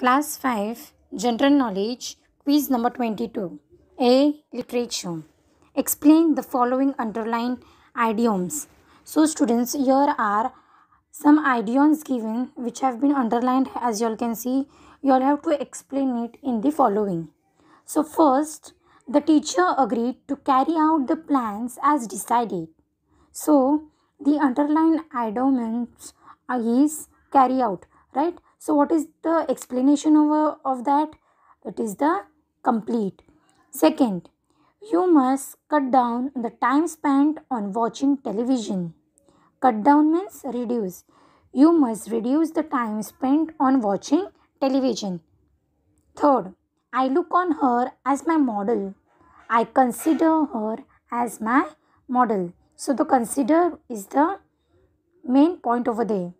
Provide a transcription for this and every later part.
Class 5 General Knowledge Quiz number 22 A. Literature Explain the following underlined idioms. So students here are some idioms given which have been underlined as you all can see. You all have to explain it in the following. So first the teacher agreed to carry out the plans as decided. So the underlined idioms is carry out right so what is the explanation of, of that it is the complete second you must cut down the time spent on watching television cut down means reduce you must reduce the time spent on watching television third i look on her as my model i consider her as my model so the consider is the main point over there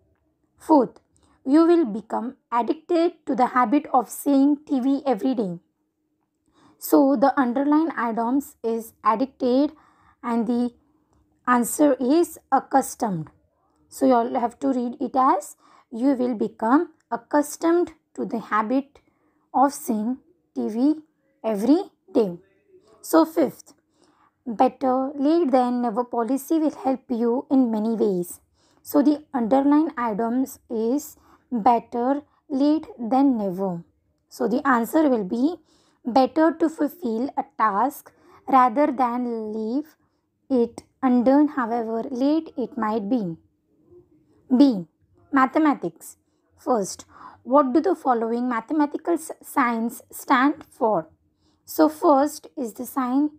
fourth you will become addicted to the habit of seeing TV every day. So, the underlying items is addicted, and the answer is accustomed. So, you all have to read it as you will become accustomed to the habit of seeing TV every day. So, fifth, better late than never policy will help you in many ways. So, the underlying items is better late than never. So the answer will be better to fulfill a task rather than leave it undone however late it might be. B. Mathematics. First, what do the following mathematical signs stand for? So first is the sign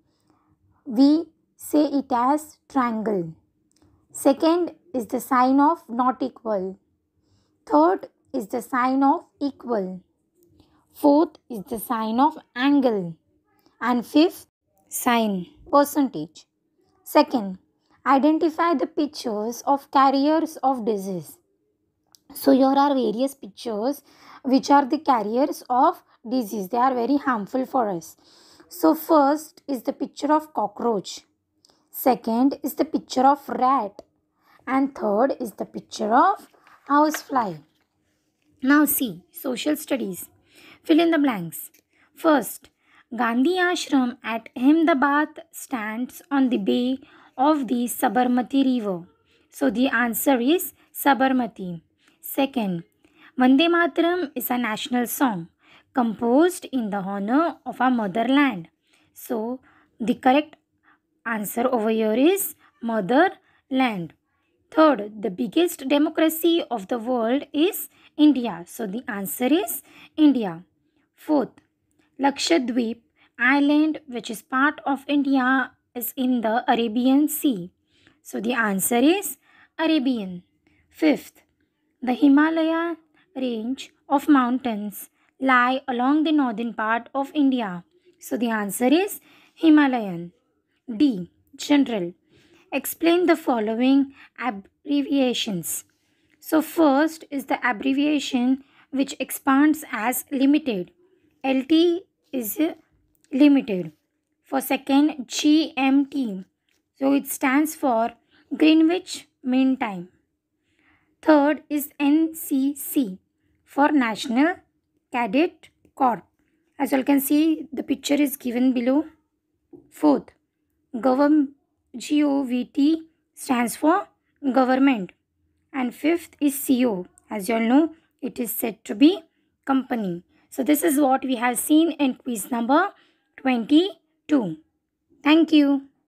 we say it as triangle. Second is the sign of not equal. Third is the sign of equal. Fourth is the sign of angle. And fifth, sign percentage. Second, identify the pictures of carriers of disease. So, here are various pictures which are the carriers of disease. They are very harmful for us. So, first is the picture of cockroach. Second is the picture of rat. And third is the picture of Housefly. Now see social studies. Fill in the blanks. First, Gandhi Ashram at Ahmedabad stands on the bay of the Sabarmati River. So the answer is Sabarmati. Second, Vande Mataram is a national song composed in the honor of our motherland. So the correct answer over here is motherland. Third, the biggest democracy of the world is India. So the answer is India. Fourth, Lakshadweep Island, which is part of India, is in the Arabian Sea. So the answer is Arabian. Fifth, the Himalaya range of mountains lie along the northern part of India. So the answer is Himalayan. D. General explain the following abbreviations. So, first is the abbreviation which expands as limited. LT is limited. For second, GMT. So, it stands for Greenwich Mean Time. Third is NCC for National Cadet Corps. As you can see, the picture is given below. Fourth, government govt stands for government and fifth is co as you all know it is said to be company so this is what we have seen in quiz number 22 thank you